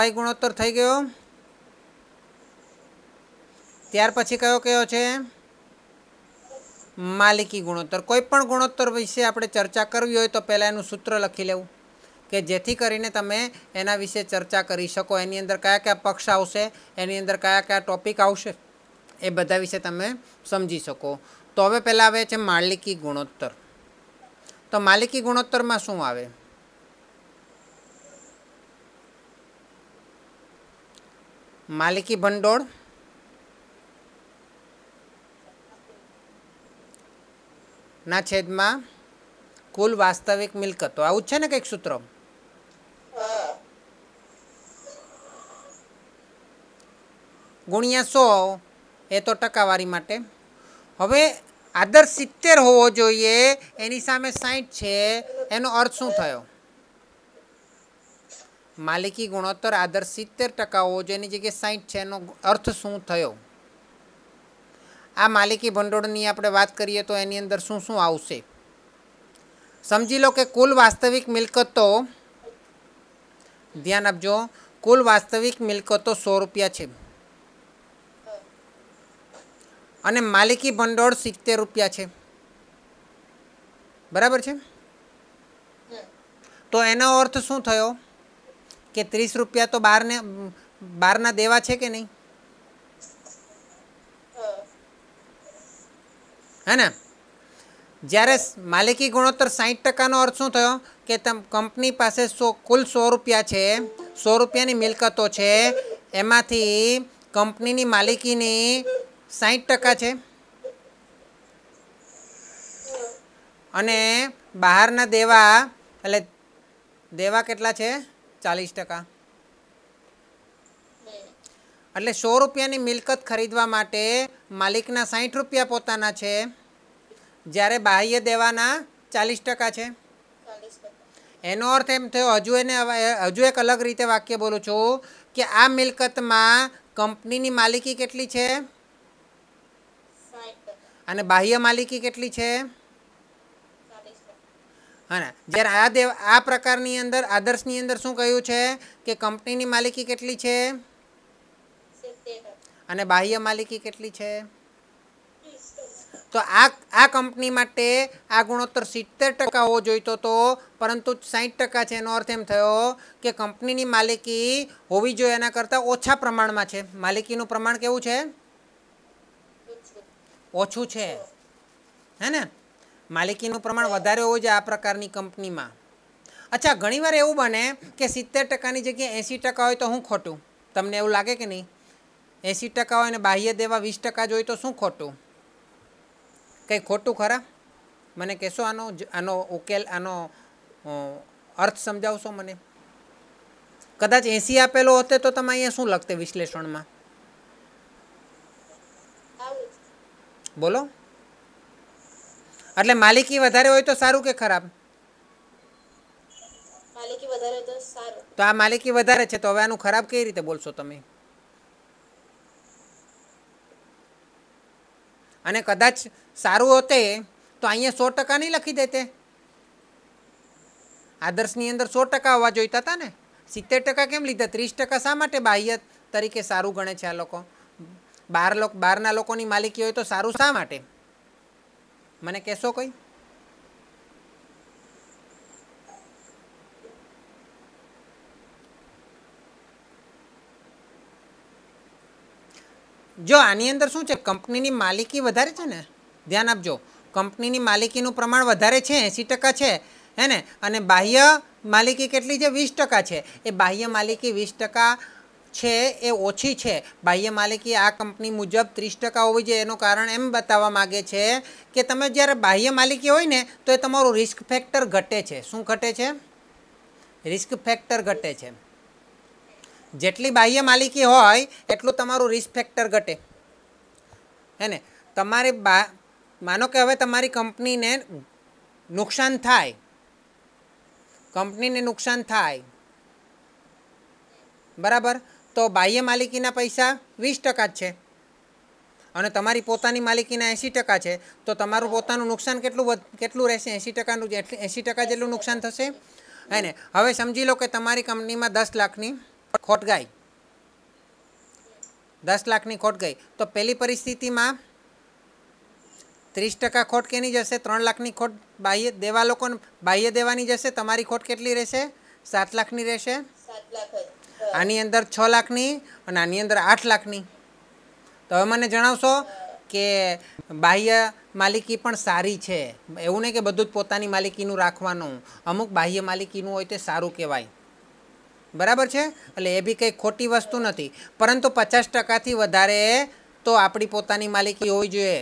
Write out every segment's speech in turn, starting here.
પાઈ ગુણોત્તર થઈ ગયો ત્યાર પછી કયો કયો છે માલિકી ગુણોત્તર કોઈ પણ ગુણોત્તર વિશે આપણે ચર્ચા કરવી હોય તો પહેલાં એનું સૂત્ર લખી લેવું કે જેથી કરીને તમે એના વિશે ચર્ચા કરી શકો એની અંદર કયા કયા પક્ષ આવશે એની અંદર કયા કયા ટોપિક આવશે એ બધા વિશે તમે સમજી શકો તો હવે પહેલાં આવે છે માલિકી ગુણોત્તર તો માલિકી ગુણોત્તરમાં શું આવે માલિકી ભંડોળ ના છેદમાં કુલ વાસ્તવિક મિલકતો આવું છે ને કંઈક સૂત્ર ગુણ્યા સો એ તો ટકાવારી માટે હવે આદર સિત્તેર હોવો જોઈએ એની સામે સાઈઠ છે એનો અર્થ શું થયો માલિકી ગુણોત્તર આદર સિત્તેર ટકા હોવો જોઈએ એની જગ્યાએ સાહીઠ છે એનો અર્થ શું થયો આ માલિકી ભંડોળની આપણે વાત કરીએ તો એની અંદર શું શું આવશે સમજી લો કે કુલ વાસ્તવિક મિલકતો ધ્યાન આપજો કુલ વાસ્તવિક મિલકતો સો રૂપિયા છે અને માલિકી ભંડોળ સિત્તેર રૂપિયા છે બરાબર છે તો એનો અર્થ શું થયો કે ત્રીસ રૂપિયા તો બહારને બહારના દેવા છે કે નહીં હે ને જ્યારે માલિકી ગુણોત્તર સાહીઠ ટકાનો અર્થ શું થયો કે તમ કંપની પાસે સો કુલ સો રૂપિયા છે સો રૂપિયાની મિલકતો છે એમાંથી કંપનીની માલિકીની સાહીઠ ટકા છે અને બહારના દેવા એટલે દેવા કેટલા છે ચાલીસ ટકા એટલે સો રૂપિયાની મિલકત ખરીદવા માટે માલિકના સાહીઠ રૂપિયા પોતાના છે જ્યારે બાહ્ય દેવાના ચાલીસ ટકા છે એનો અર્થ એમ થયો હજુ એને હજુ એક અલગ રીતે વાક્ય બોલું છું કે આ મિલકતમાં કંપનીની માલિકી કેટલી છે અને બાહ્ય માલિકી કેટલી છે હા જ્યારે આ દેવ આ પ્રકારની અંદર આદર્શની અંદર શું કહ્યું છે કે કંપનીની માલિકી કેટલી છે અને બાહ્ય માલિકી કેટલી છે તો આ આ કંપની માટે આ ગુણોત્તર સિત્તેર ટકા હોવો જોઈતો હતો પરંતુ સાહીઠ ટકા છે એનો અર્થ એમ થયો કે કંપનીની માલિકી હોવી જોઈએ એના કરતાં ઓછા પ્રમાણમાં છે માલિકીનું પ્રમાણ કેવું છે ઓછું છે હે ને માલિકીનું પ્રમાણ વધારે હોવું જોઈએ આ પ્રકારની કંપનીમાં અચ્છા ઘણીવાર એવું બને કે સિત્તેર ટકાની જગ્યાએ એંસી ટકા હોય તો શું ખોટું તમને એવું લાગે કે નહીં એંસી ટકા હોય અને બાહ્ય દેવા વીસ ટકા જ હોય તો શું ખોટું કંઈ ખોટું ખરા મને કહેશો આનો આનો ઉકેલ આનો અર્થ સમજાવશો મને કદાચ એંસી આપેલો હોતે તો તમે અહીંયા શું લખતે વિશ્લેષણમાં બોલો એટલે માલિકી વધારે હોય તો સારું કે ખરાબ માલિકી તો આ માલિકી વધારે છે તો હવે આનું ખરાબ કઈ રીતે બોલશો તમે અને કદાચ સારું હોતે તો અહીંયા સો ટકા નહીં લખી દેતે આદર્શની અંદર સો ટકા હોવા જોઈતા હતા ને સિત્તેર ટકા કેમ લીધા ત્રીસ ટકા શા માટે બાહ્ય તરીકે સારું ગણે છે આ લોકો બાર લોકો બારના લોકોની માલિકી હોય તો સારું શા માટે મને કહેશો કોઈ જો આની અંદર શું છે કંપનીની માલિકી વધારે છે ને ધ્યાન આપજો કંપનીની માલિકીનું પ્રમાણ વધારે છે એંસી ટકા છે હે ને અને બાહ્ય માલિકી કેટલી છે વીસ ટકા છે એ બાહ્ય માલિકી વીસ ટકા છે એ ઓછી છે બાહ્ય માલિકી આ કંપની મુજબ ત્રીસ ટકા હોવી જોઈએ એનું કારણ એમ બતાવવા માગે છે કે તમે જ્યારે બાહ્ય માલિકી હોય ને તો એ તમારું રિસ્ક ફેક્ટર ઘટે છે શું ઘટે છે રિસ્ક ફેક્ટર ઘટે છે જેટલી બાહ્ય માલિકી હોય એટલું તમારું રિસ્ક ફેક્ટર ઘટે હે ને તમારી બા માનો કે હવે તમારી કંપનીને નુકસાન થાય કંપનીને નુકસાન થાય બરાબર તો બાહ્ય માલિકીના પૈસા વીસ ટકા જ છે અને તમારી પોતાની માલિકીના એંસી ટકા છે તો તમારું પોતાનું નુકસાન કેટલું વધ કેટલું રહેશે એંસી ટકાનું એટલે એંસી ટકા જેટલું નુકસાન થશે હે ને હવે સમજી લો કે તમારી કંપનીમાં દસ લાખની ખોટ ગઈ દસ લાખની ખોટ ગઈ તો પહેલી પરિસ્થિતિમાં ત્રીસ ટકા ખોટ કેની જશે ત્રણ લાખની ખોટ બાહ્ય દેવા લોકોને બાહ્ય દેવાની જશે તમારી ખોટ કેટલી રહેશે સાત લાખની રહેશે સાત લાખ આની અંદર છ લાખની અને આની અંદર આઠ લાખની તો હવે મને જણાવશો કે બાહ્ય માલિકી પણ સારી છે એવું નહીં કે બધું જ પોતાની માલિકીનું રાખવાનું અમુક બાહ્ય માલિકીનું હોય તે સારું કહેવાય બરાબર છે એટલે એ બી કંઈ ખોટી વસ્તુ નથી પરંતુ પચાસ ટકાથી વધારે તો આપણી પોતાની માલિકી હોવી જોઈએ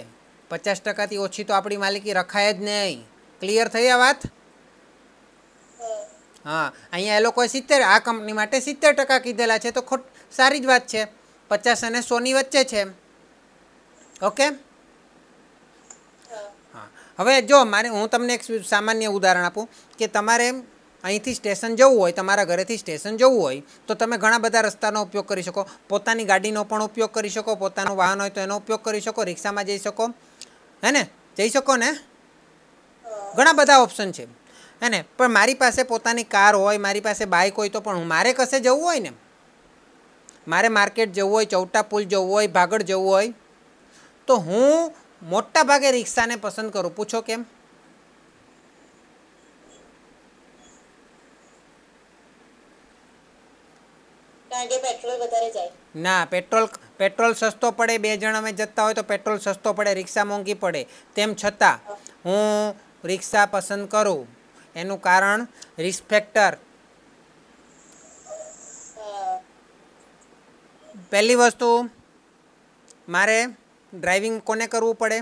પચાસ ટકાથી ઓછી તો આપણી માલિકી રખાય જ નહીં ક્લિયર થઈ આ વાત હા અહીંયા એ લોકોએ સિત્તેર આ કંપની માટે સિત્તેર ટકા કીધેલા છે તો ખોટ સારી જ વાત છે પચાસ અને સોની વચ્ચે છે ઓકે હા હવે જો મારે હું તમને એક સામાન્ય ઉદાહરણ આપું કે તમારે અહીંથી સ્ટેશન જવું હોય તમારા ઘરેથી સ્ટેશન જવું હોય તો તમે ઘણા બધા રસ્તાનો ઉપયોગ કરી શકો પોતાની ગાડીનો પણ ઉપયોગ કરી શકો પોતાનું વાહન હોય તો એનો ઉપયોગ કરી શકો રિક્ષામાં જઈ શકો હે ને જઈ શકો ને ઘણા બધા ઓપ્શન છે હે ને પણ મારી પાસે પોતાની કાર હોય મારી પાસે બાઇક હોય તો પણ હું મારે કશે જવું હોય ને મારે માર્કેટ જવું હોય ચૌટા પુલ જવું હોય ભાગળ જવું હોય તો હું મોટા ભાગે રિક્ષાને પસંદ કરું પૂછો કેમ ના પેટ્રોલ પેટ્રોલ સસ્તો પડે બે જણ અમે જતા હોય તો પેટ્રોલ સસ્તો પડે રિક્ષા મોંઘી પડે તેમ છતાં હું રિક્ષા પસંદ કરું એનું કારણ રિસ્પેક્ટર પહેલી વસ્તુ મારે ડ્રાઇવિંગ કોને કરવું પડે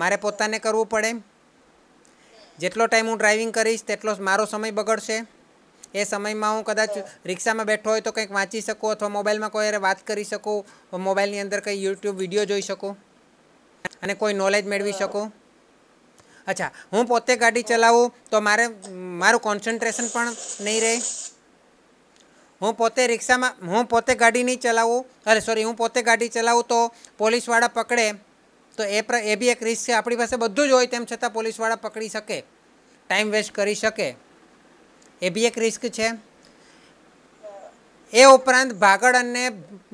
મારે પોતાને કરવું પડે જેટલો ટાઈમ હું ડ્રાઇવિંગ કરીશ તેટલો મારો સમય બગડશે એ સમયમાં હું કદાચ રિક્ષામાં બેઠો હોય તો કંઈક વાંચી શકું અથવા મોબાઈલમાં કોઈ વાત કરી શકું મોબાઈલની અંદર કંઈ યુટ્યુબ વિડીયો જોઈ શકું અને કોઈ નોલેજ મેળવી શકું અચ્છા હું પોતે ગાડી ચલાવું તો મારે મારું કોન્સન્ટ્રેશન પણ નહીં રહે હું પોતે રિક્ષામાં હું પોતે ગાડી નહીં ચલાવું અરે સોરી હું પોતે ગાડી ચલાવું તો પોલીસવાળા પકડે તો એ એ બી એક રિસ્ક છે આપણી પાસે બધું જ હોય તેમ છતાં પોલીસવાળા પકડી શકે ટાઈમ વેસ્ટ કરી શકે એ બી એક રિસ્ક છે એ ઉપરાંત ભાગળ અને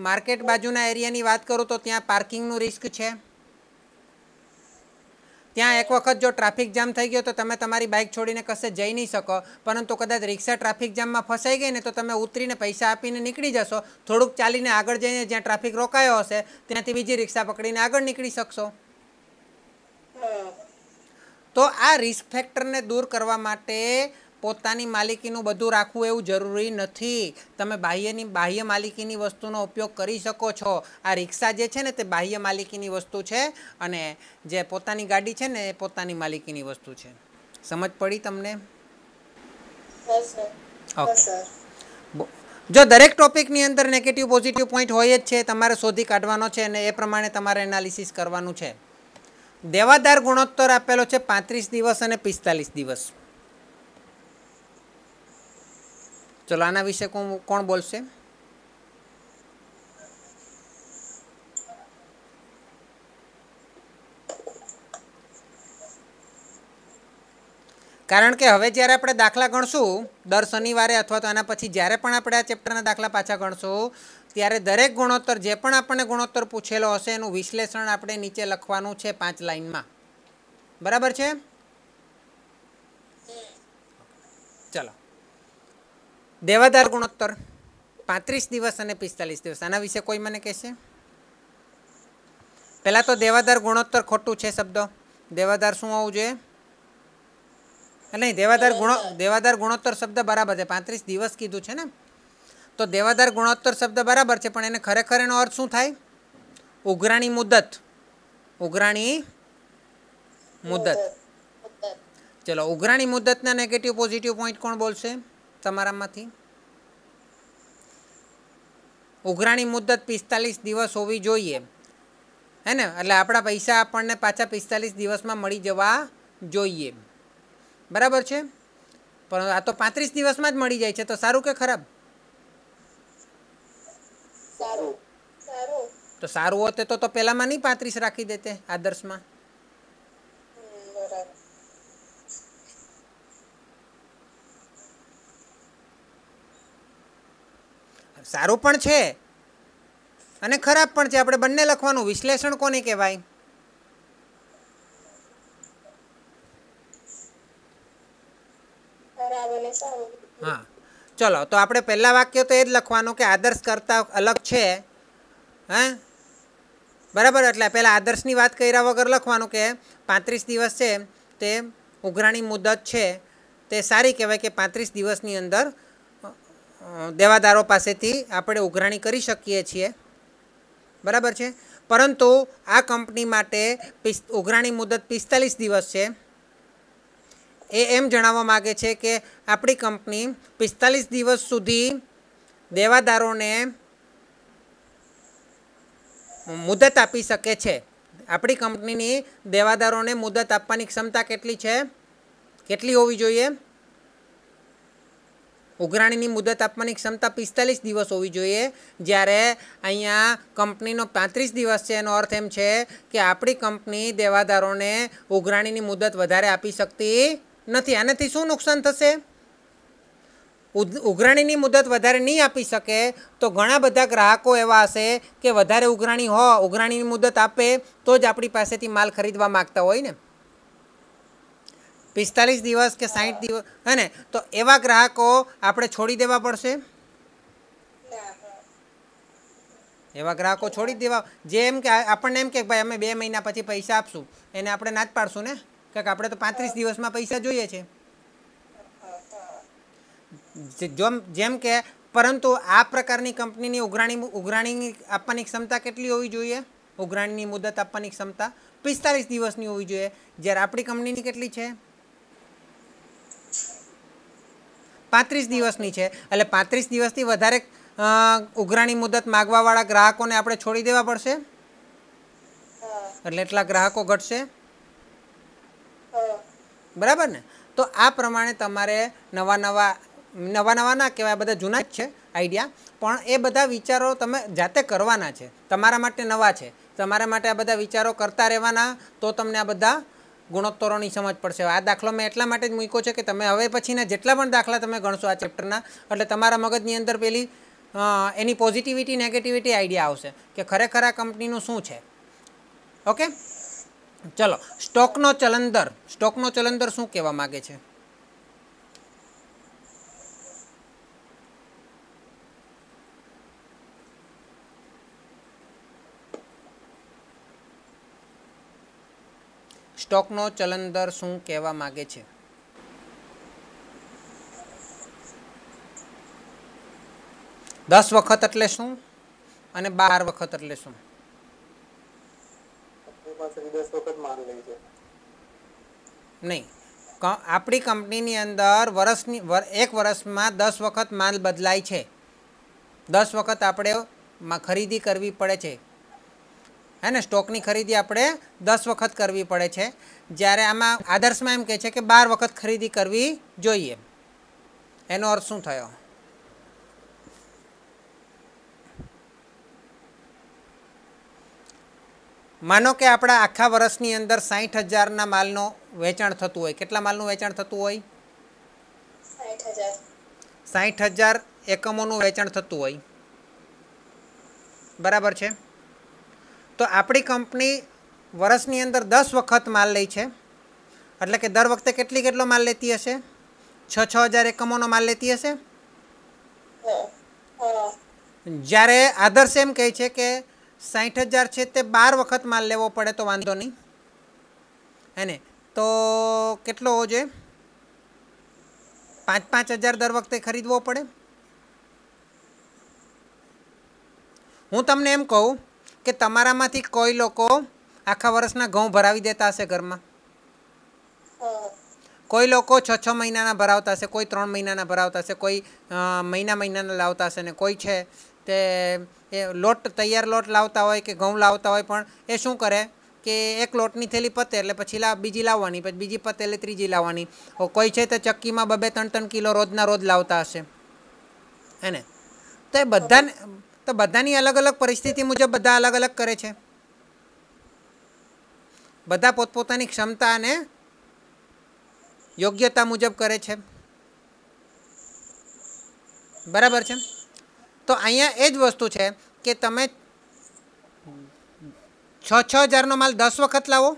માર્કેટ બાજુના એરિયાની વાત કરું તો ત્યાં પાર્કિંગનું રિસ્ક છે ત્યાં એક વખત જો ટ્રાફિક જામ થઈ ગયો તો તમે તમારી બાઇક છોડીને કશે જઈ નહીં શકો પરંતુ કદાચ રિક્ષા ટ્રાફિક જામમાં ફસાઈ ગઈ ને તો તમે ઉતરીને પૈસા આપીને નીકળી જશો થોડુંક ચાલીને આગળ જઈને જ્યાં ટ્રાફિક રોકાયો હશે ત્યાંથી બીજી રિક્ષા પકડીને આગળ નીકળી શકશો તો આ રિસ્ક ફેક્ટરને દૂર કરવા માટે પોતાની માલિકીનું બધું રાખવું એવું જરૂરી નથી તમે બાહ્યની બાહ્ય માલિકીની વસ્તુનો ઉપયોગ કરી શકો છો આ રિક્ષા જે છે ને તે બાહ્ય માલિકીની વસ્તુ છે અને જે પોતાની ગાડી છે ને એ પોતાની માલિકીની વસ્તુ છે સમજ પડી તમને ઓકે જો દરેક ટોપિકની અંદર નેગેટિવ પોઝિટિવ પોઈન્ટ હોય જ છે તમારે શોધી કાઢવાનો છે અને એ પ્રમાણે તમારે એનાલિસિસ કરવાનું છે દેવાદાર ગુણોત્તર આપેલો છે પાંત્રીસ દિવસ અને પિસ્તાલીસ દિવસ ચલો આના વિશે કોણ કોણ બોલશે કારણ કે હવે જ્યારે આપણે દાખલા ગણશું દર શનિવારે અથવા તો આના પછી જ્યારે પણ આપણે આ ચેપ્ટરના દાખલા પાછા ગણશું ત્યારે દરેક ગુણોત્તર જે પણ આપણને ગુણોત્તર પૂછેલો હશે એનું વિશ્લેષણ આપણે નીચે લખવાનું છે પાંચ લાઇનમાં બરાબર છે દેવાદાર ગુણોત્તર પાંત્રીસ દિવસ અને પિસ્તાલીસ દિવસ આના વિશે કોઈ મને કહેશે પહેલાં તો દેવાદાર ગુણોત્તર ખોટું છે શબ્દ દેવાદાર શું હોવું જોઈએ નહીં દેવાદાર ગુણો દેવાદાર ગુણોત્તર શબ્દ બરાબર છે પાંત્રીસ દિવસ કીધું છે ને તો દેવાદાર ગુણોત્તર શબ્દ બરાબર છે પણ એને ખરેખર એનો અર્થ શું થાય ઉઘરાણી મુદત ઉઘરાણી મુદત ચલો ઉઘરાણી મુદતના નેગેટિવ પોઝિટિવ પોઈન્ટ કોણ બોલશે તમારામાંથી ઉઘરાણી મુદત પિસ્તાલીસ દિવસ હોવી જોઈએ હે ને એટલે આપણા પૈસા આપણને પાછા પિસ્તાલીસ દિવસમાં મળી જવા જોઈએ બરાબર છે પણ આ તો પાંત્રીસ દિવસમાં જ મળી જાય છે તો સારું કે ખરાબ સારું તો સારું હોતે તો પહેલામાં નહીં પાંત્રીસ રાખી દેતે આદર્શમાં સારું પણ છે અને ખરાબ પણ છે આપણે બંને લખવાનું વિશ્લેષણ કોને કહેવાય હા ચલો તો આપણે પહેલાં વાક્ય તો એ જ લખવાનું કે આદર્શ કરતાં અલગ છે હે બરાબર એટલે પહેલાં આદર્શની વાત કર્યા વગર લખવાનું કે પાંત્રીસ દિવસ છે તે ઉઘરાણી મુદત છે તે સારી કહેવાય કે પાંત્રીસ દિવસની અંદર દેવાદારો પાસેથી આપણે ઉઘરાણી કરી શકીએ છીએ બરાબર છે પરંતુ આ કંપની માટે ઉઘરાણી મુદત પિસ્તાલીસ દિવસ છે એ એમ જણાવવા માગે છે કે આપણી કંપની પિસ્તાલીસ દિવસ સુધી દેવાદારોને મુદત આપી શકે છે આપણી કંપનીની દેવાદારોને મુદત આપવાની ક્ષમતા કેટલી છે કેટલી હોવી જોઈએ ઉઘરાણીની મુદત આપવાની ક્ષમતા પિસ્તાલીસ દિવસ હોવી જોઈએ જ્યારે અહીંયા કંપનીનો પાંત્રીસ દિવસ છે એનો અર્થ એમ છે કે આપણી કંપની દેવાદારોને ઉઘરાણીની મુદત વધારે આપી શકતી નથી આનાથી શું નુકસાન થશે ઉઘરાણીની મુદત વધારે નહીં આપી શકે તો ઘણા બધા ગ્રાહકો એવા હશે કે વધારે ઉઘરાણી હો ઉઘરાણીની મુદત આપે તો જ આપણી પાસેથી માલ ખરીદવા માગતા હોય ને પિસ્તાલીસ દિવસ કે સાઠ દિવસ હે ને તો એવા ગ્રાહકો આપણે છોડી દેવા પડશે એવા ગ્રાહકો છોડી દેવા જે એમ કે આપણને એમ કે ભાઈ અમે બે મહિના પછી પૈસા આપશું એને આપણે ના જ પાડશું ને કે આપણે તો પાંત્રીસ દિવસમાં પૈસા જોઈએ છે જેમ કે પરંતુ આ પ્રકારની કંપનીની ઉઘરાણી ઉઘરાણીની આપવાની ક્ષમતા કેટલી હોવી જોઈએ ઉઘરાણીની મુદત આપવાની ક્ષમતા પિસ્તાલીસ દિવસની હોવી જોઈએ જ્યારે આપણી કંપનીની કેટલી છે પાંત્રીસ દિવસની છે એટલે પાંત્રીસ દિવસથી વધારે ઉઘરાણી મુદત માગવાવાળા ગ્રાહકોને આપણે છોડી દેવા પડશે એટલે એટલા ગ્રાહકો ઘટશે બરાબર ને તો આ પ્રમાણે તમારે નવા નવા નવા નવા ના કહેવાય બધા જૂના જ છે આઈડિયા પણ એ બધા વિચારો તમે જાતે કરવાના છે તમારા માટે નવા છે તમારા માટે આ બધા વિચારો કરતા રહેવાના તો તમને આ બધા ગુણોત્તરોની સમજ પડશે આ દાખલો મેં એટલા માટે જ મૂક્યો છે કે તમે હવે પછીના જેટલા પણ દાખલા તમે ગણશો આ ચેપ્ટરના એટલે તમારા મગજની અંદર પેલી એની પોઝિટિવિટી નેગેટિવિટી આઈડિયા આવશે કે ખરેખર આ કંપનીનું શું છે ઓકે ચલો સ્ટોકનો ચલંદર સ્ટોકનો ચલંદર શું કહેવા માગે છે સ્ટોકનો ચલન દર શું કહેવા માગે છે દસ વખત એટલે શું અને બાર વખત એટલે શું નહીં આપણી કંપનીની અંદર વર્ષની એક વર્ષમાં દસ વખત માલ બદલાય છે દસ વખત આપણે ખરીદી કરવી પડે છે હેને સ્ટોકની ખરીદી આપણે દસ વખત કરવી પડે છે જ્યારે આમાં આદર્શમાં એમ કહે છે કે બાર વખત ખરીદી કરવી જોઈએ એનો અર્થ શું થયો માનો કે આપણા આખા વર્ષની અંદર સાહીઠ હજારના માલનો વેચાણ થતું હોય કેટલા માલનું વેચાણ થતું હોય સાહીઠ હજાર એકમોનું વેચાણ થતું હોય બરાબર છે તો આપણી કંપની વર્ષની અંદર દસ વખત માલ લે છે એટલે કે દર વખતે કેટલી કેટલો માલ લેતી હશે છ છ હજાર એકમોનો માલ લેતી હશે જ્યારે આદર્શ એમ કહે છે કે સાઠ હજાર છે તે બાર વખત માલ લેવો પડે તો વાંધો નહીં હેને તો કેટલો હોવો જોઈએ પાંચ પાંચ હજાર દર વખતે ખરીદવો પડે હું તમને એમ કહું કે તમારામાંથી કોઈ લોકો આખા વર્ષના ઘઉં ભરાવી દેતા હશે ઘરમાં કોઈ લોકો છ છ મહિનાના ભરાવતા હશે કોઈ ત્રણ મહિનાના ભરાવતા હશે કોઈ મહિના મહિનાના લાવતા હશે ને કોઈ છે તે એ લોટ તૈયાર લોટ લાવતા હોય કે ઘઉં લાવતા હોય પણ એ શું કરે કે એક લોટની થેલી પતે એટલે પછી લા બીજી લાવવાની પછી બીજી પતે એટલે ત્રીજી લાવવાની કોઈ છે તે ચક્કીમાં બબે ત્રણ ત્રણ કિલો રોજના રોજ લાવતા હશે હે ને તો એ બધાને તો બધાની અલગ અલગ પરિસ્થિતિ મુજબ બધા અલગ અલગ કરે છે બધા પોતપોતાની ક્ષમતા અને યોગ્યતા મુજબ કરે છે બરાબર છે તો અહીંયા એ જ વસ્તુ છે કે તમે છ છ હજારનો માલ દસ વખત લાવો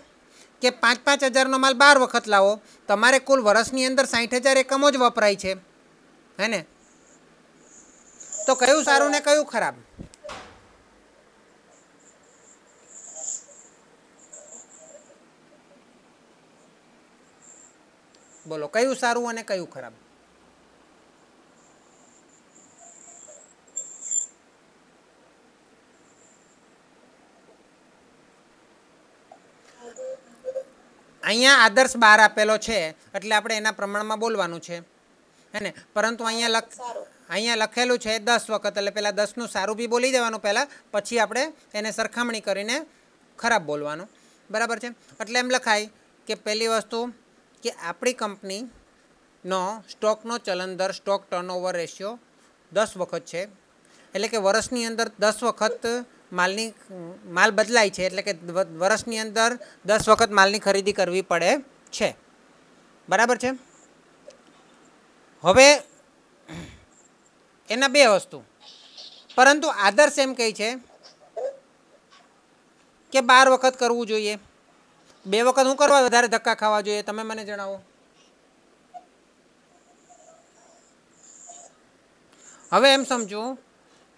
કે પાંચ પાંચ હજારનો માલ બાર વખત લાવો તમારે કુલ વર્ષની અંદર સાઠ હજાર એકમો જ વપરાય છે હે ને તો કયું સારું ને કયું ખરાબ બોલો કયું સારું અને કયું ખરાબ અહીંયા આદર્શ બાર આપેલો છે એટલે આપણે એના પ્રમાણમાં બોલવાનું છે હે ને પરંતુ અહીંયા લખ અહીંયા લખેલું છે દસ વખત એટલે પહેલાં દસનું સારું બી બોલી દેવાનું પહેલાં પછી આપણે એને સરખામણી કરીને ખરાબ બોલવાનું બરાબર છે એટલે એમ લખાય કે પહેલી વસ્તુ કે આપણી કંપનીનો સ્ટોકનો ચલન દર સ્ટોક ટર્નઓવર રેશિયો દસ વખત છે એટલે કે વર્ષની અંદર દસ વખત માલની માલ બદલાય છે એટલે કે વર્ષની અંદર દસ વખત માલની ખરીદી કરવી પડે છે બરાબર છે હવે એના બે વસ્તુ પરંતુ આદર્શ એમ કહે છે કે બાર વખત કરવું જોઈએ બે વખત હું કરવા વધારે ધક્કા ખાવા જોઈએ તમે મને જણાવો હવે એમ સમજો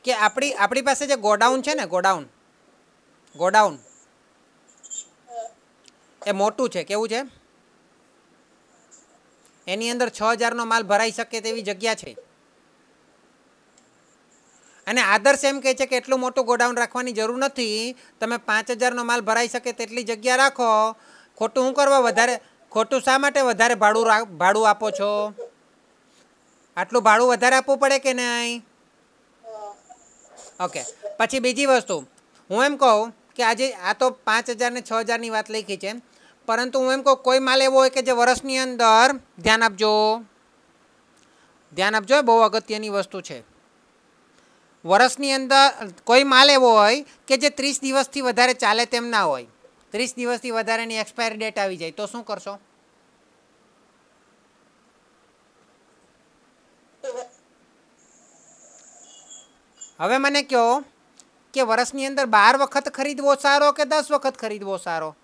કે આપણી આપણી પાસે જે ગોડાઉન છે ને ગોડાઉન ગોડાઉન એ મોટું છે કેવું છે એની અંદર છ હજારનો માલ ભરાઈ શકે તેવી જગ્યા છે અને આદર્શ એમ કહે છે કે એટલું મોટું ગોડાઉન રાખવાની જરૂર નથી તમે પાંચ હજારનો માલ ભરાઈ શકે તેટલી જગ્યા રાખો ખોટું શું કરવા વધારે ખોટું શા માટે વધારે ભાડું ભાડું આપો છો આટલું ભાડું વધારે આપવું પડે કે નહીં ઓકે પછી બીજી વસ્તુ હું એમ કહું કે આજે આ તો પાંચ હજારને છ હજારની વાત લખી છે પરંતુ હું એમ કહું કોઈ માલ એવો હોય કે જે વર્ષની અંદર ધ્યાન આપજો ધ્યાન આપજો બહુ અગત્યની વસ્તુ છે વર્ષની અંદર કોઈ માલ એવો હોય કે જે ત્રીસ દિવસથી વધારે ચાલે તેમ ના હોય ત્રીસ દિવસથી વધારેની એક્સપાયરી ડેટ આવી જાય તો શું કરશો હવે મને કહો કે વર્ષની અંદર બાર વખત ખરીદવો સારો કે દસ વખત ખરીદવો સારો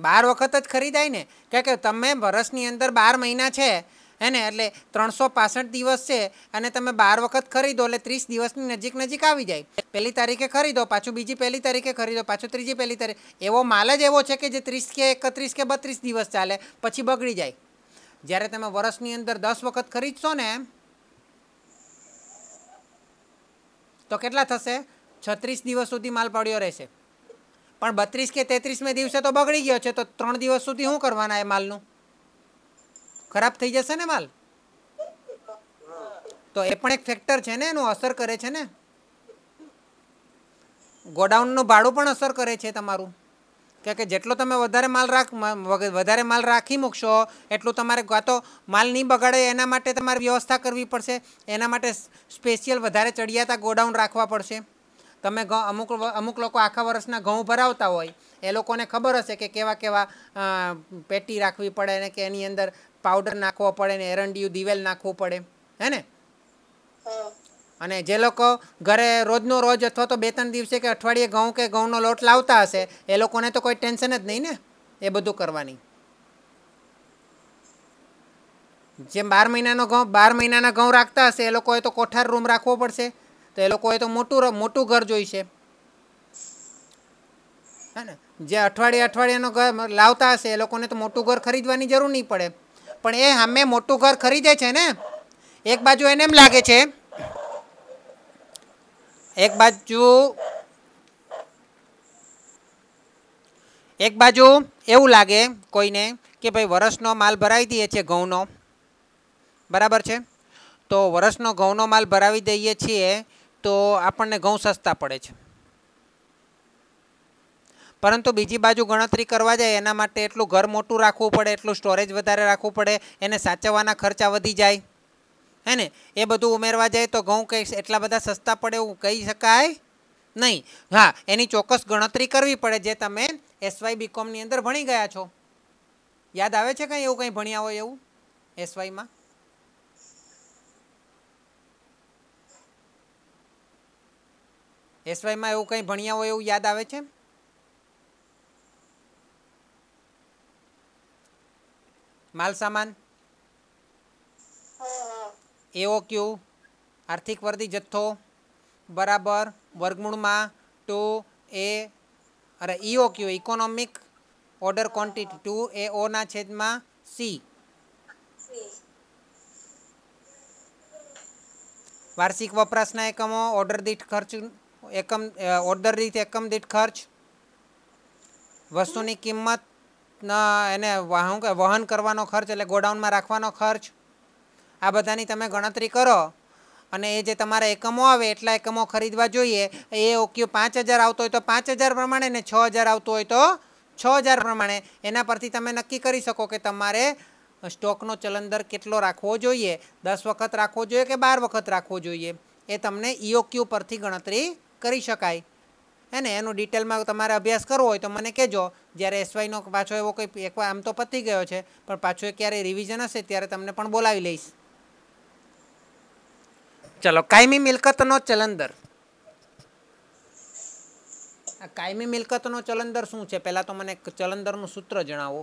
બાર વખત જ ખરીદાય ને કારણ કે તમે વરસની અંદર બાર મહિના છે હેને એટલે ત્રણસો પાસઠ દિવસ છે અને તમે બાર વખત ખરીદો એટલે ત્રીસ દિવસની નજીક નજીક આવી જાય પહેલી તારીખે ખરીદો પાછું બીજી પહેલી તારીખે ખરીદો પાછું ત્રીજી પહેલી તારીખ એવો માલ જ એવો છે કે જે ત્રીસ કે એકત્રીસ કે બત્રીસ દિવસ ચાલે પછી બગડી જાય જ્યારે તમે વરસની અંદર દસ વખત ખરીદશો ને તો કેટલા થશે છત્રીસ દિવસ સુધી માલ પડ્યો રહેશે પણ બત્રીસ કે તેત્રીસ મે દિવસે તો બગડી ગયો છે તો ત્રણ દિવસ સુધી શું કરવાના એ માલનું ખરાબ થઈ જશે ને માલ તો એ પણ એક ફેક્ટર છે ને એનું અસર કરે છે ને ગોડાઉનનું ભાડું પણ અસર કરે છે તમારું કે જેટલો તમે વધારે માલ રાખ વધારે માલ રાખી મૂકશો એટલું તમારે કાં તો માલ નહીં બગાડે એના માટે તમારે વ્યવસ્થા કરવી પડશે એના માટે સ્પેશિયલ વધારે ચડિયાતા ગોડાઉન રાખવા પડશે તમે અમુક અમુક લોકો આખા વર્ષના ઘઉં ભરાવતા હોય એ લોકોને ખબર હશે કે કેવા કેવા પેટી રાખવી પડે ને કે એની અંદર પાવડર નાખવો પડે ને એરંડિયું દિવેલ નાખવું પડે હે ને અને જે લોકો ઘરે રોજનો રોજ અથવા તો બે ત્રણ દિવસે કે અઠવાડિયે ઘઉં કે ઘઉંનો લોટ લાવતા હશે એ લોકોને તો કોઈ ટેન્શન જ નહીં ને એ બધું કરવાની જેમ બાર મહિનાનો ઘઉં બાર મહિનાના ઘઉં રાખતા હશે એ લોકોએ તો કોઠાર રૂમ રાખવો પડશે તો એ લોકોએ તો મોટું મોટું ઘર જોઈશે હે ને જે અઠવાડિયે અઠવાડિયાનો ઘર લાવતા હશે એ લોકોને તો મોટું ઘર ખરીદવાની જરૂર નહીં પડે પણ એ સામે મોટું ઘર ખરીદે છે ને એક બાજુ એને એમ લાગે છે એક બાજુ એક બાજુ એવું લાગે કોઈને કે ભાઈ વરસનો માલ ભરાવી દઈએ છીએ ઘઉંનો બરાબર છે તો વરસનો ઘઉંનો માલ ભરાવી દઈએ છીએ તો આપણને ઘઉં સસ્તા પડે છે પરંતુ બીજી બાજુ ગણતરી કરવા જાય એના માટે એટલું ઘર મોટું રાખવું પડે એટલું સ્ટોરેજ વધારે રાખવું પડે એને સાચવવાના ખર્ચા વધી જાય હે ને એ બધું ઉમેરવા જાય તો ઘઉં કંઈ એટલા બધા સસ્તા પડે એવું કહી શકાય નહીં હા એની ચોક્કસ ગણતરી કરવી પડે જે તમે એસવાય બીકોમની અંદર ભણી ગયા છો યાદ આવે છે કંઈ એવું કંઈ ભણ્યા હોય એવું એસવાયમાં એસવાયમાં એવું કંઈ ભણ્યા હોય એવું યાદ આવે છે માલ સામાન એઓ ક્યુ આર્થિક વર્દી જથ્થો બરાબર વર્ગમૂળમાં ટુ એ અરે EO Q economic order quantity two A ઓના છેદમાં સી વાર્ષિક વપરાશના એકમો ઓર્ડર દીઠ ખર્ચ એકમ ઓર્ડર દીઠ એકમ દીઠ ખર્ચ વસ્તુની કિંમતના એને વાહન વહન કરવાનો ખર્ચ એટલે ગોડાઉનમાં રાખવાનો ખર્ચ આ બધાની તમે ગણતરી કરો અને એ જે તમારા એકમો આવે એટલા એકમો ખરીદવા જોઈએ એ ઓક્યુ પાંચ હજાર આવતો હોય તો પાંચ હજાર પ્રમાણે ને છ હજાર આવતો હોય તો છ હજાર પ્રમાણે એના પરથી તમે નક્કી કરી શકો કે તમારે સ્ટોકનો ચલંદર કેટલો રાખવો જોઈએ દસ વખત રાખવો જોઈએ કે બાર વખત રાખવો જોઈએ એ તમને ઈઓક્યુ પરથી ગણતરી કરી શકાય અને એનો ડિટેલમાં તમારે અભ્યાસ કરવો હોય તો મને કહેજો જ્યારે એસવાયનો પાછો એવો કંઈ એકવાર આમ તો પતી ગયો છે પણ પાછો ક્યારે રિવિઝન હશે ત્યારે તમને પણ બોલાવી લઈશ ચલો કાયમી મિલકતનો ચલંદર આ કાયમી મિલકતનો ચલંદર શું છે પહેલાં તો મને ચલંદરનું સૂત્ર જણાવો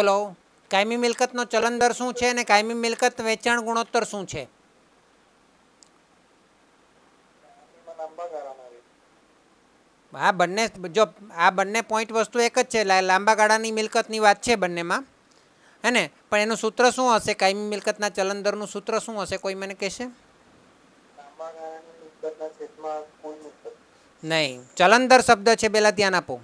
બોલો કાયમી મિલકતનો ચલન દર શું છે અને કાયમી મિલકત વેચાણ ગુણોત્તર શું છે આ બંને જો આ બંને પોઈન્ટ વસ્તુ એક જ છે લાંબા ગાળાની મિલકતની વાત છે બંનેમાં હે ને પણ એનું સૂત્ર શું હશે કાયમી મિલકતના ચલન સૂત્ર શું હશે કોઈ મને કહેશે નહીં ચલન શબ્દ છે પહેલાં ધ્યાન આપો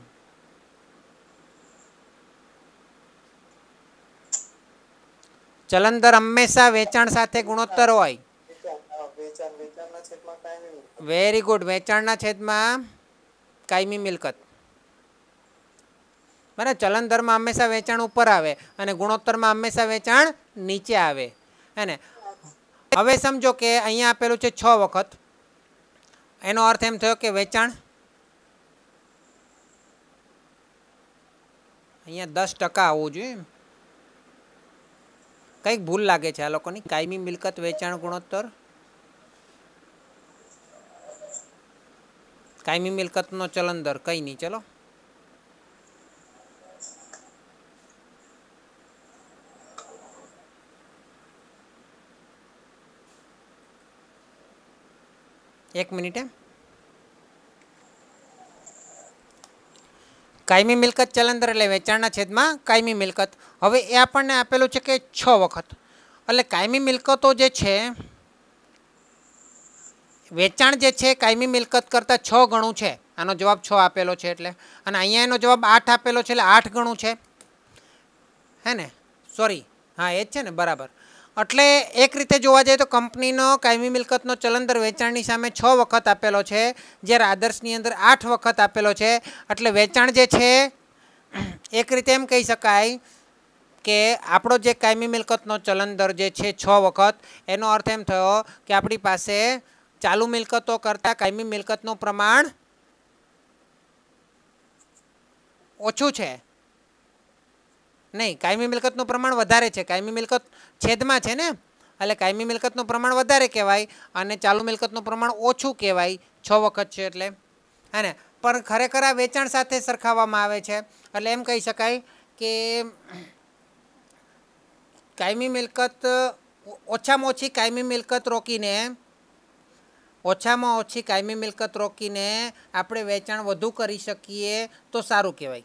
ચલન હંમેશા વેચાણ સાથે ગુણોત્તર હોય વેરી ગુડ વેચાણના છેદમાં કાયમી મિલકત બરાબર ચલન હંમેશા વેચાણ ઉપર આવે અને ગુણોત્તરમાં હંમેશા વેચાણ નીચે આવે હેને હવે સમજો કે અહીંયા આપેલું છે છ વખત એનો અર્થ એમ થયો કે વેચાણ અહીંયા દસ ટકા આવવું જોઈએ કંઈક ભૂલ લાગે છે આ લોકોની કાયમી મિલકત વેચાણ ગુણોત્તર કાયમી મિલકતનો ચલન દર કંઈ નહીં ચલો એક મિનિટે કાયમી મિલકત ચલંદર એટલે વેચાણના છેદમાં કાયમી મિલકત હવે એ આપણને આપેલું છે કે છ વખત એટલે કાયમી મિલકતો જે છે વેચાણ જે છે કાયમી મિલકત કરતાં છ ગણું છે આનો જવાબ છ આપેલો છે એટલે અને અહીંયા એનો જવાબ આઠ આપેલો છે એટલે આઠ ગણું છે હે ને સોરી હા એ જ છે ને બરાબર એટલે એક રીતે જોવા જઈએ તો કંપનીનો કાયમી મિલકતનો ચલન દર વેચાણની સામે છ વખત આપેલો છે જ્યારે આદર્શની અંદર આઠ વખત આપેલો છે એટલે વેચાણ જે છે એક રીતે એમ કહી શકાય કે આપણો જે કાયમી મિલકતનો ચલન દર જે છે છ વખત એનો અર્થ એમ થયો કે આપણી પાસે ચાલુ મિલકતો કરતાં કાયમી મિલકતનું પ્રમાણ ઓછું છે નહીં કાયમી મિલકતનું પ્રમાણ વધારે છે કાયમી મિલકત છેદમાં છે ને એટલે કાયમી મિલકતનું પ્રમાણ વધારે કહેવાય અને ચાલુ મિલકતનું પ્રમાણ ઓછું કહેવાય છ વખત છે એટલે હે ને પણ ખરેખર આ વેચાણ સાથે સરખાવવામાં આવે છે એટલે એમ કહી શકાય કે કાયમી મિલકત ઓછામાં ઓછી કાયમી મિલકત રોકીને ઓછામાં ઓછી કાયમી મિલકત રોકીને આપણે વેચાણ વધુ કરી શકીએ તો સારું કહેવાય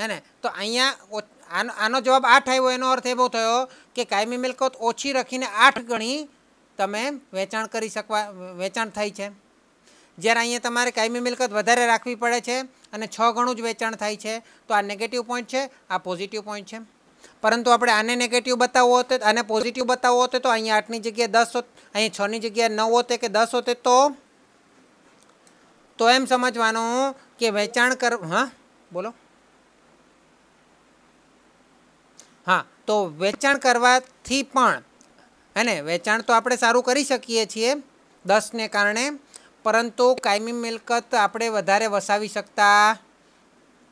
હે ને તો અહીંયા આનો આનો જવાબ આઠ આવ્યો એનો અર્થ એવો થયો કે કાયમી મિલકત ઓછી રાખીને આઠ ગણી તમે વેચાણ કરી શકવા વેચાણ થાય છે જ્યારે અહીંયા તમારે કાયમી મિલકત વધારે રાખવી પડે છે અને છ ગણું જ વેચાણ થાય છે તો આ નેગેટિવ પોઈન્ટ છે આ પોઝિટિવ પોઈન્ટ છે પરંતુ આપણે આને નેગેટિવ બતાવવો હોતે આને પોઝિટિવ બતાવવો હોત તો અહીંયા આઠની જગ્યાએ દસ હોત અહીંયા છની જગ્યાએ નવ હોતે કે દસ હોતે તો તો એમ સમજવાનું કે વેચાણ કર હા બોલો હા તો વેચાણ કરવાથી પણ હેને વેચાણ તો આપણે સારું કરી શકીએ છીએ દસને કારણે પરંતુ કાયમી મિલકત આપણે વધારે વસાવી શકતા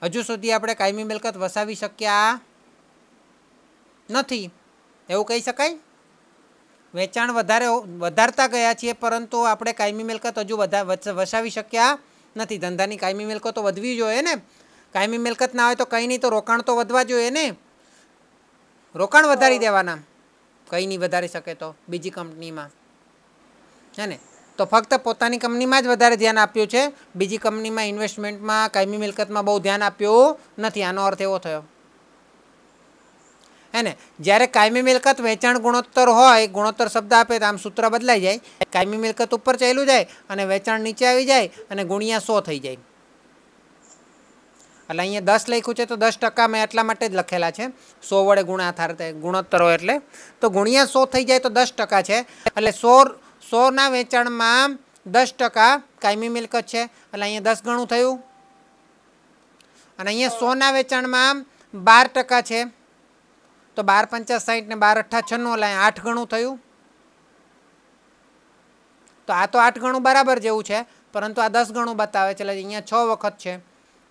હજુ સુધી આપણે કાયમી મિલકત વસાવી શક્યા નથી એવું કહી શકાય વેચાણ વધારે વધારતા ગયા છીએ પરંતુ આપણે કાયમી મિલકત હજુ વધારે વસાવી શક્યા નથી ધંધાની કાયમી મિલકતો વધવી જોઈએ ને કાયમી મિલકત ના હોય તો કંઈ નહીં તો રોકાણ તો વધવા જોઈએ ને રોકાણ વધારી દેવાના કંઈ નહીં વધારી શકે તો બીજી કંપનીમાં હે ને તો ફક્ત પોતાની કંપનીમાં જ વધારે ધ્યાન આપ્યું છે બીજી કંપનીમાં ઇન્વેસ્ટમેન્ટમાં કાયમી મિલકતમાં બહુ ધ્યાન આપ્યું નથી આનો અર્થ એવો થયો હે ને જ્યારે કાયમી મિલકત વેચાણ ગુણોત્તર હોય ગુણોત્તર શબ્દ આપે તો આમ સૂત્ર બદલાઈ જાય કાયમી મિલકત ઉપર ચાલ્યું જાય અને વેચાણ નીચે આવી જાય અને ગુણ્યા સો થઈ જાય એટલે અહીંયા દસ લખ્યું છે તો દસ ટકા મેં એટલા માટે જ લખેલા છે સો વડે ગુણાકાર ગુણોત્તરો એટલે તો ગુણ્યા સો થઈ જાય તો દસ ટકા છે એટલે સો સોના વેચાણમાં દસ ટકા કાયમી મિલકત છે એટલે અહીંયા દસ ગણું થયું અને અહીંયા સોના વેચાણમાં બાર ટકા છે તો બાર પંચાસ સાહીઠ ને બાર અઠ્ઠા છન્નું એટલે આઠ ગણું થયું તો આ તો આઠ ગણું બરાબર જેવું છે પરંતુ આ દસ ગણું બતાવે છે એટલે અહીંયા છ વખત છે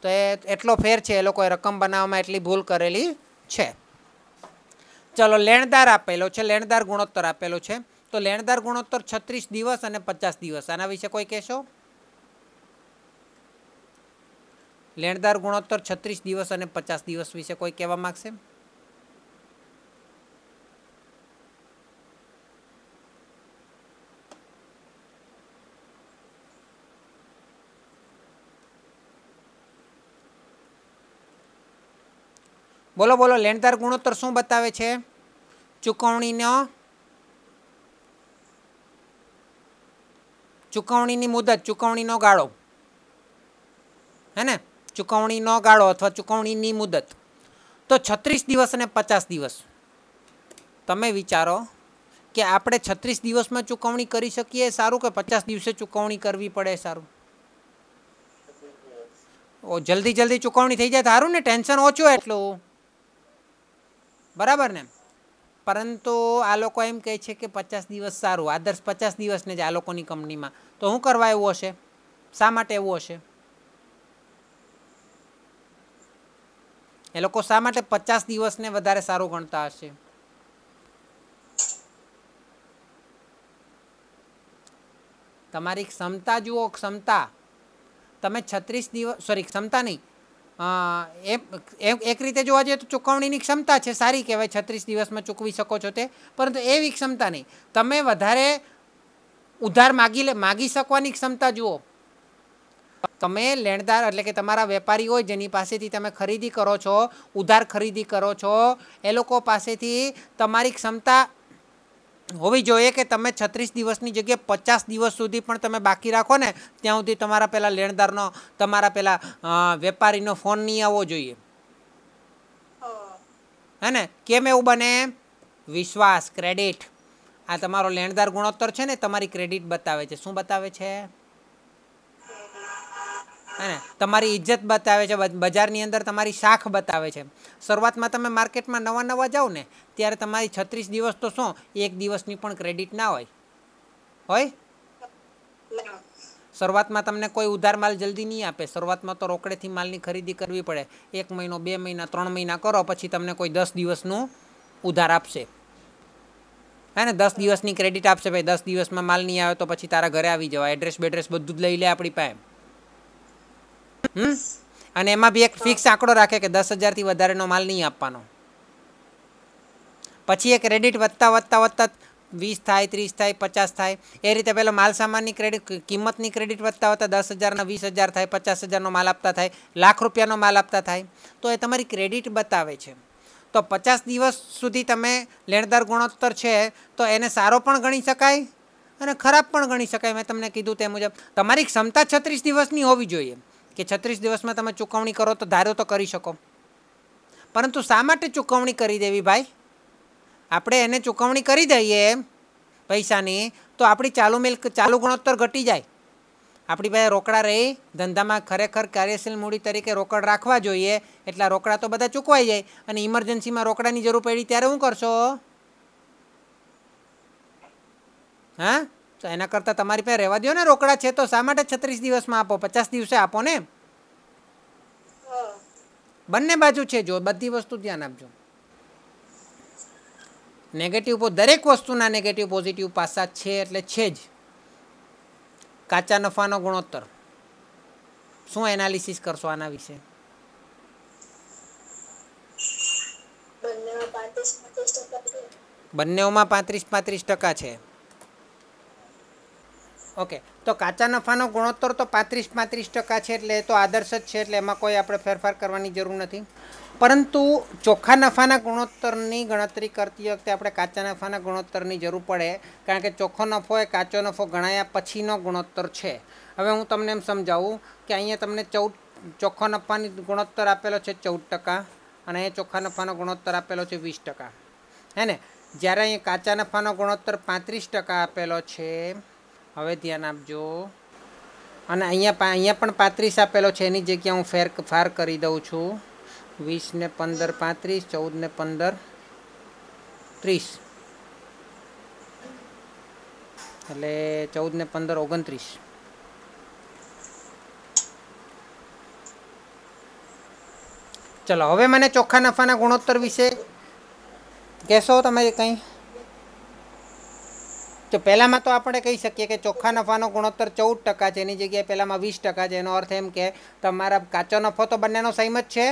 તો એ એટલો ફેર છે એ લોકોએ રકમ બનાવવામાં એટલી ભૂલ કરેલી છે ચલો લેણદાર આપેલો છે લેણદાર ગુણોત્તર આપેલો છે તો લેણદાર ગુણોત્તર છત્રીસ દિવસ અને પચાસ દિવસ આના વિશે કોઈ કહેશો લેણદાર ગુણોત્તર છત્રીસ દિવસ અને પચાસ દિવસ વિશે કોઈ કહેવા માગશે બોલો બોલો લેણદાર ગુણોત્તર શું બતાવે છે ચૂકવણીનો ચૂકવણીની મુદત ચૂકવણીનો ગાળો હે ને ચૂકવણીનો ગાળો અથવા ચૂકવણીની મુદત તો છત્રીસ દિવસ અને પચાસ દિવસ તમે વિચારો કે આપણે છત્રીસ દિવસમાં ચૂકવણી કરી શકીએ સારું કે પચાસ દિવસે ચૂકવણી કરવી પડે સારું ઓ જલ્દી જલ્દી ચૂકવણી થઈ જાય સારું ને ટેન્શન ઓછું એટલું બરાબર ને પરંતુ આ લોકો એમ કહે છે કે પચાસ દિવસ સારું આદર્શ પચાસ દિવસને જ આ લોકોની કંપનીમાં તો શું કરવા એવું હશે શા માટે એવું હશે એ લોકો શા માટે પચાસ દિવસને વધારે સારું ગણતા હશે તમારી ક્ષમતા જુઓ ક્ષમતા તમે છત્રીસ દિવસ સોરી ક્ષમતા નહીં એમ એક રીતે જોવા જઈએ તો ચૂકવણીની ક્ષમતા છે સારી કહેવાય છત્રીસ દિવસમાં ચૂકવી શકો છો તે પરંતુ એવી ક્ષમતા નહીં તમે વધારે ઉધાર માગી લે માગી શકવાની ક્ષમતા જુઓ તમે લેણદાર એટલે કે તમારા વેપારી હોય જેની પાસેથી તમે ખરીદી કરો છો ઉધાર ખરીદી કરો છો એ લોકો પાસેથી તમારી ક્ષમતા હોવી જોઈએ કે તમે છત્રીસ દિવસની જગ્યાએ પચાસ દિવસ સુધી પણ તમે બાકી રાખો ને ત્યાં સુધી તમારા પહેલાં લેણદારનો તમારા પહેલાં વેપારીનો ફોન નહીં આવવો જોઈએ હે ને કેમ એવું બને વિશ્વાસ ક્રેડિટ આ તમારો લેણદાર ગુણોત્તર છે ને તમારી ક્રેડિટ બતાવે છે શું બતાવે છે અને તમારી ઇજ્જત બતાવે છે બજારની અંદર તમારી શાખ બતાવે છે શરૂઆતમાં તમે માર્કેટમાં નવા નવા જાઓ ને ત્યારે તમારી છત્રીસ દિવસ તો શું એક દિવસની પણ ક્રેડિટ ના હોય હોય શરૂઆતમાં તમને કોઈ ઉધાર માલ જલ્દી નહીં આપે શરૂઆતમાં તો રોકડેથી માલની ખરીદી કરવી પડે એક મહિનો બે મહિના ત્રણ મહિના કરો પછી તમને કોઈ દસ દિવસનું ઉધાર આપશે હે ને દસ દિવસની ક્રેડિટ આપશે ભાઈ દસ દિવસમાં માલ નહીં આવે તો પછી તારા ઘરે આવી જવા એડ્રેસ બેડ્રેસ બધું જ લઈ લે આપણી પાસે હમ અને એમાં બી એક ફિક્સ આંકડો રાખે કે દસ હજારથી વધારેનો માલ નહીં આપવાનો પછી એ ક્રેડિટ વધતા વધતા વધતા વીસ થાય ત્રીસ થાય પચાસ થાય એ રીતે પહેલો માલ સામાનની ક્રેડિટ કિંમતની ક્રેડિટ વધતા વધતા દસ હજારના વીસ હજાર થાય પચાસ હજારનો માલ આપતા થાય લાખ રૂપિયાનો માલ આપતા થાય તો એ તમારી ક્રેડિટ બતાવે છે તો પચાસ દિવસ સુધી તમે લેણદાર ગુણોત્તર છે તો એને સારો પણ ગણી શકાય અને ખરાબ પણ ગણી શકાય મેં તમને કીધું તે મુજબ તમારી ક્ષમતા છત્રીસ દિવસની હોવી જોઈએ કે છત્રીસ દિવસમાં તમે ચૂકવણી કરો તો ધારો તો કરી શકો પરંતુ શા માટે ચૂકવણી કરી દેવી ભાઈ આપણે એને ચૂકવણી કરી દઈએ પૈસાની તો આપણી ચાલુ મિલક ચાલુ ગુણોત્તર ઘટી જાય આપણી પાસે રોકડા રહી ધંધામાં ખરેખર કાર્યશીલ મૂડી તરીકે રોકડ રાખવા જોઈએ એટલા રોકડા તો બધા ચૂકવાઈ જાય અને ઇમરજન્સીમાં રોકડાની જરૂર પડી ત્યારે શું કરશો હા તો એના કરતાં તમારી પાસે રહેવા દો ને રોકડા છે તો શા માટે છત્રીસ દિવસમાં આપો પચાસ દિવસે આપો ને બંને બાજુ છે જો બધી વસ્તુ ધ્યાન આપજો નેગેટિવ દરેક વસ્તુના નેગેટિવ પોઝિટિવ પાસા છે એટલે છે જ કાચા નફાનો ગુણોત્તર શું એનાલિસિસ કરશો આના વિશે બંનેઓમાં પાંત્રીસ પાંત્રીસ ટકા છે ઓકે તો કાચા નફાનો ગુણોત્તર તો પાંત્રીસ પાંત્રીસ ટકા છે એટલે એ તો આદર્શ જ છે એટલે એમાં કોઈ આપણે ફેરફાર કરવાની જરૂર નથી પરંતુ ચોખ્ખા નફાના ગુણોત્તરની ગણતરી કરતી વખતે આપણે કાચા નફાના ગુણોત્તરની જરૂર પડે કારણ કે ચોખ્ખો નફો એ કાચો નફો ગણાયા પછીનો ગુણોત્તર છે હવે હું તમને એમ સમજાવું કે અહીંયા તમને ચૌદ ચોખ્ખો નફાની ગુણોત્તર આપેલો છે ચૌદ ટકા અને અહીંયા ચોખ્ખા નફાનો ગુણોત્તર આપેલો છે વીસ ટકા હે ને જ્યારે અહીંયા કાચા નફાનો ગુણોત્તર પાંત્રીસ ટકા આપેલો છે હવે ધ્યાન આપજો અને અહીંયા અહીંયા પણ પાંત્રીસ આપેલો છે એની જગ્યા હું ફેર ફાર કરી દઉં છું વીસને પંદર પાંત્રીસ ચૌદને પંદર ત્રીસ એટલે ચૌદ ને પંદર ઓગણત્રીસ ચલો હવે મને ચોખ્ખા નફાના ગુણોત્તર વિશે કહેશો તમે કંઈ તો પહેલાંમાં તો આપણે કહી શકીએ કે ચોખ્ખા નફાનો ગુણોત્તર ચૌદ ટકા છે એની જગ્યાએ પહેલાંમાં વીસ ટકા છે એનો અર્થ એમ કે તમારા કાચો નફો તો બંનેનો સેમ જ છે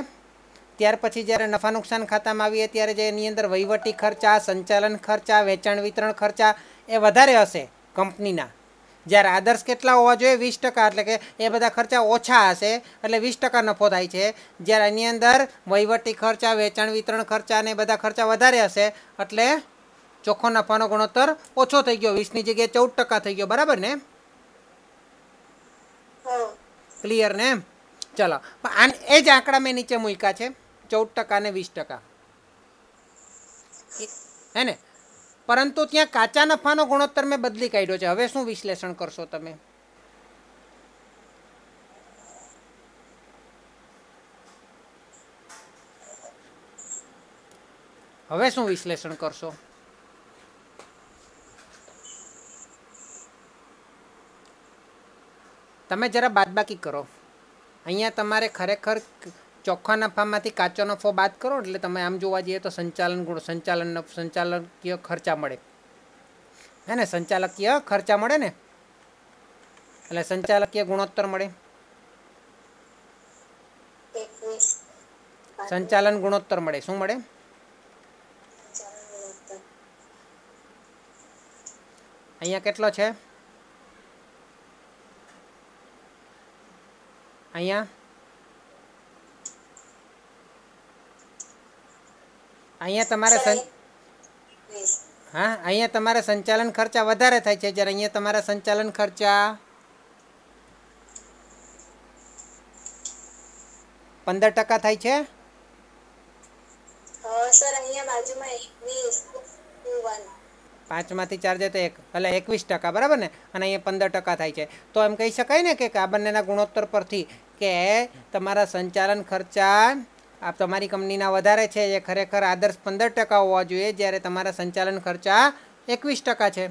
ત્યાર પછી જ્યારે નફા નુકસાન ખાતામાં આવીએ ત્યારે જે એની અંદર વહીવટી ખર્ચા સંચાલન ખર્ચા વેચાણ વિતરણ ખર્ચા એ વધારે હશે કંપનીના જ્યારે આદર્શ કેટલા હોવા જોઈએ વીસ ટકા એટલે કે એ બધા ખર્ચા ઓછા હશે એટલે વીસ ટકા નફો થાય છે જ્યારે એની અંદર વહીવટી ખર્ચા વેચાણ વિતરણ ખર્ચા અને બધા ખર્ચા વધારે હશે એટલે ચોખ્ખો નફાનો ગુણોત્તર ઓછો થઈ ગયો વીસની જગ્યાએ ચૌદ ટકા થઈ ગયો બરાબર ને ક્લિયર ને ચલો પણ એ જ આંકડા મેં નીચે મૂક્યા છે ચૌદ ટકા ને વીસ ટકા હે ને પરંતુ ત્યાં કાચા નફાનો ગુણોત્તર મેં બદલી કાઢ્યો છે હવે શું વિશ્લેષણ કરશો તમે હવે શું વિશ્લેષણ કરશો તમે જરા બાદબાકી કરો અહીંયા તમારે ખરેખર ચોખ્ખા નફામાંથી કાચો નફો બાદ કરો એટલે તમે આમ જોવા જઈએ તો સંચાલન ગુણ સંચાલન સંચાલકીય ખર્ચા મળે હે ને સંચાલકીય ખર્ચા મળે ને એટલે સંચાલકીય ગુણોત્તર મળે સંચાલન ગુણોત્તર મળે શું મળે અહીંયા કેટલો છે અહીંયા અહીંયા સંચાલન ખર્ચા વધારે થાય છે જ્યારે અહીંયા તમારા સંચાલન ખર્ચા પંદર ટકા થાય છે પાંચમાંથી ચાર જાય તો એક એટલે એકવીસ ટકા બરાબર ને અને અહીંયા પંદર ટકા થાય છે તો એમ કહી શકાય ને કે આ બંનેના ગુણોત્તર પરથી કે તમારા સંચાલન ખર્ચા આ તમારી કંપનીના વધારે છે જે ખરેખર આદર્શ પંદર ટકા હોવા જોઈએ જ્યારે તમારા સંચાલન ખર્ચા એકવીસ ટકા છે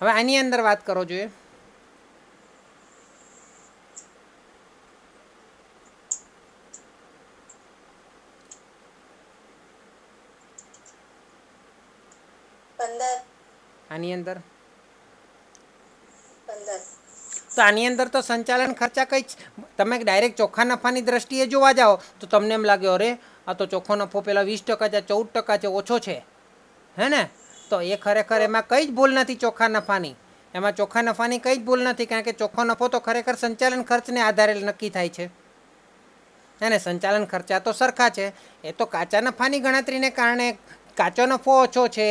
હવે આની અંદર વાત કરો જોઈએ આની અંદર પંદર તો આની અંદર તો સંચાલન ખર્ચા કંઈ તમે ડાયરેક્ટ ચોખ્ખા નફાની દ્રષ્ટિએ જોવા જાઓ તો તમને એમ લાગે અરે આ તો ચોખ્ખો નફો પહેલાં વીસ ટકા છે ચૌદ ટકા છે ઓછો છે હે ને તો એ ખરેખર એમાં કંઈ જ ભૂલ નથી ચોખ્ખા નફાની એમાં ચોખ્ખા નફાની કંઈ જ ભૂલ નથી કારણ કે ચોખ્ખો નફો તો ખરેખર સંચાલન ખર્ચને આધારે નક્કી થાય છે ને સંચાલન ખર્ચા તો સરખા છે એ તો કાચા નફાની ગણતરીને કારણે કાચો નફો ઓછો છે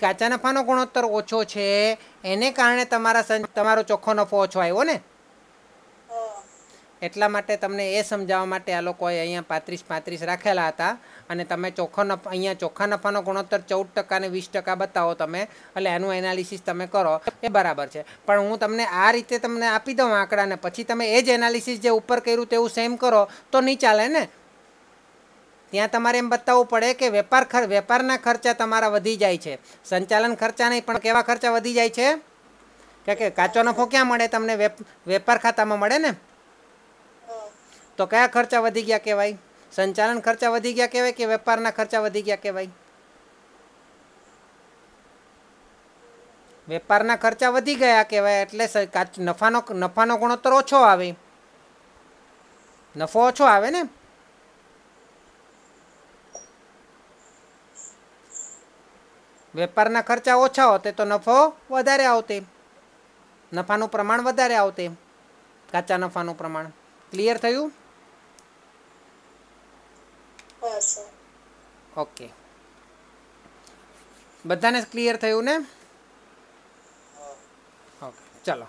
કાચા નફાનો ગુણોત્તર ઓછો છે એને કારણે તમારા તમારો ચોખ્ખો નફો ઓછો આવ્યો ને એટલા માટે તમને એ સમજાવવા માટે આ લોકોએ અહીંયા પાંત્રીસ પાંત્રીસ રાખેલા હતા અને તમે ચોખ્ખો નફ અહીંયા ચોખ્ખા નફાનો ગુણોત્તર ચૌદ ટકા અને વીસ ટકા બતાવો તમે એટલે એનું એનાલિસિસ તમે કરો એ બરાબર છે પણ હું તમને આ રીતે તમને આપી દઉં આંકડાને પછી તમે એ જ એનાલિસિસ જે ઉપર કર્યું તેવું સેમ કરો તો નહીં ચાલે ને ત્યાં તમારે એમ બતાવવું પડે કે વેપાર ખર વેપારના ખર્ચા તમારા વધી જાય છે સંચાલન ખર્ચા નહીં પણ કેવા ખર્ચા વધી જાય છે કે કે કાચો નફો ક્યાં મળે તમને વેપાર ખાતામાં મળે ને તો કયા ખર્ચા વધી ગયા કહેવાય સંચાલન ખર્ચા વધી ગયા કહેવાય કે વેપારના ખર્ચા વધી ગયા કહેવાય વેપારના ખર્ચા વધી ગયા કહેવાય એટલે નફાનો નફાનો ગુણોત્તર ઓછો આવે નફો ઓછો આવે ને વેપારના ખર્ચા ઓછા હોતે તો નફો વધારે આવતે નફાનું પ્રમાણ વધારે આવતે કાચા નફાનું પ્રમાણ ક્લિયર થયું ઓકે બધાને ક્લિયર થયું ને ઓકે ચલો